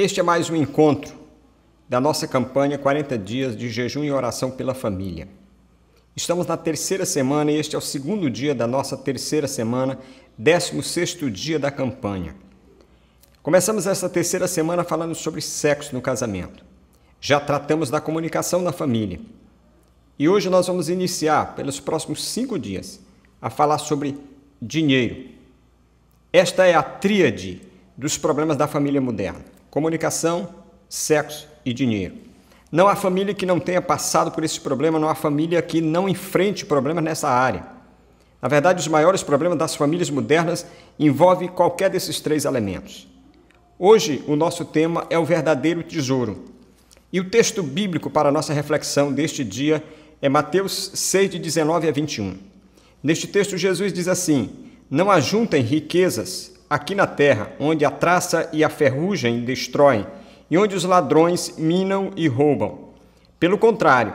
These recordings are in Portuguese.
Este é mais um encontro da nossa campanha 40 Dias de Jejum e Oração pela Família. Estamos na terceira semana e este é o segundo dia da nossa terceira semana, 16 dia da campanha. Começamos essa terceira semana falando sobre sexo no casamento. Já tratamos da comunicação na família. E hoje nós vamos iniciar, pelos próximos cinco dias, a falar sobre dinheiro. Esta é a tríade dos problemas da família moderna comunicação, sexo e dinheiro. Não há família que não tenha passado por esse problema, não há família que não enfrente problemas nessa área. Na verdade, os maiores problemas das famílias modernas envolvem qualquer desses três elementos. Hoje, o nosso tema é o verdadeiro tesouro. E o texto bíblico para a nossa reflexão deste dia é Mateus 6, de 19 a 21. Neste texto, Jesus diz assim: Não ajuntem riquezas aqui na terra, onde a traça e a ferrugem destroem, e onde os ladrões minam e roubam. Pelo contrário,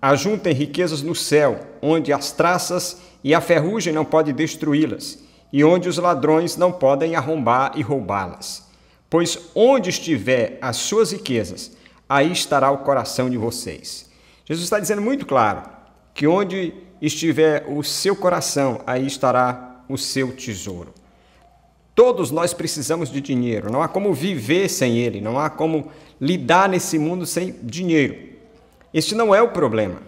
ajuntem riquezas no céu, onde as traças e a ferrugem não podem destruí-las, e onde os ladrões não podem arrombar e roubá-las. Pois onde estiver as suas riquezas, aí estará o coração de vocês. Jesus está dizendo muito claro que onde estiver o seu coração, aí estará o seu tesouro. Todos nós precisamos de dinheiro, não há como viver sem ele, não há como lidar nesse mundo sem dinheiro. Este não é o problema.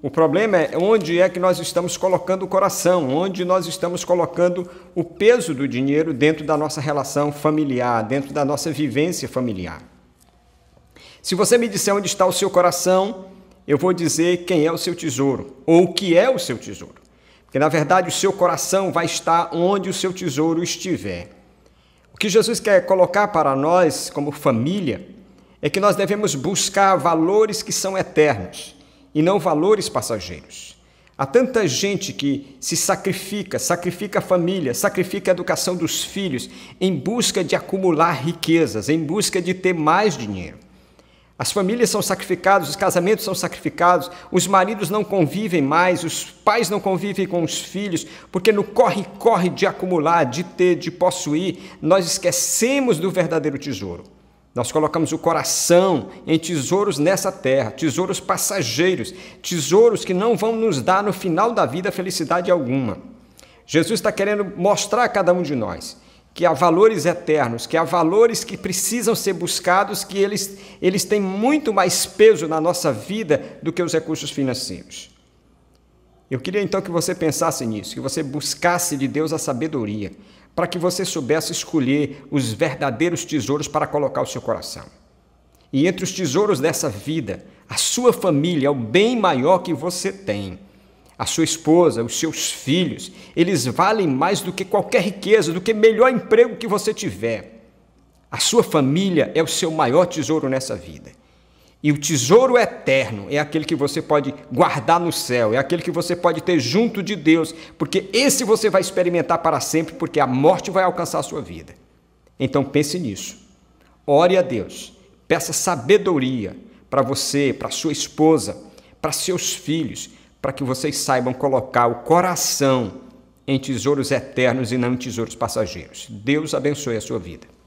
O problema é onde é que nós estamos colocando o coração, onde nós estamos colocando o peso do dinheiro dentro da nossa relação familiar, dentro da nossa vivência familiar. Se você me disser onde está o seu coração, eu vou dizer quem é o seu tesouro ou o que é o seu tesouro que na verdade o seu coração vai estar onde o seu tesouro estiver. O que Jesus quer colocar para nós, como família, é que nós devemos buscar valores que são eternos e não valores passageiros. Há tanta gente que se sacrifica, sacrifica a família, sacrifica a educação dos filhos em busca de acumular riquezas, em busca de ter mais dinheiro. As famílias são sacrificadas, os casamentos são sacrificados, os maridos não convivem mais, os pais não convivem com os filhos, porque no corre-corre de acumular, de ter, de possuir, nós esquecemos do verdadeiro tesouro. Nós colocamos o coração em tesouros nessa terra, tesouros passageiros, tesouros que não vão nos dar no final da vida felicidade alguma. Jesus está querendo mostrar a cada um de nós que há valores eternos, que há valores que precisam ser buscados, que eles, eles têm muito mais peso na nossa vida do que os recursos financeiros. Eu queria então que você pensasse nisso, que você buscasse de Deus a sabedoria, para que você soubesse escolher os verdadeiros tesouros para colocar o seu coração. E entre os tesouros dessa vida, a sua família é o bem maior que você tem a sua esposa, os seus filhos, eles valem mais do que qualquer riqueza, do que melhor emprego que você tiver. A sua família é o seu maior tesouro nessa vida. E o tesouro eterno é aquele que você pode guardar no céu, é aquele que você pode ter junto de Deus, porque esse você vai experimentar para sempre, porque a morte vai alcançar a sua vida. Então pense nisso. Ore a Deus, peça sabedoria para você, para sua esposa, para seus filhos, para que vocês saibam colocar o coração em tesouros eternos e não em tesouros passageiros. Deus abençoe a sua vida.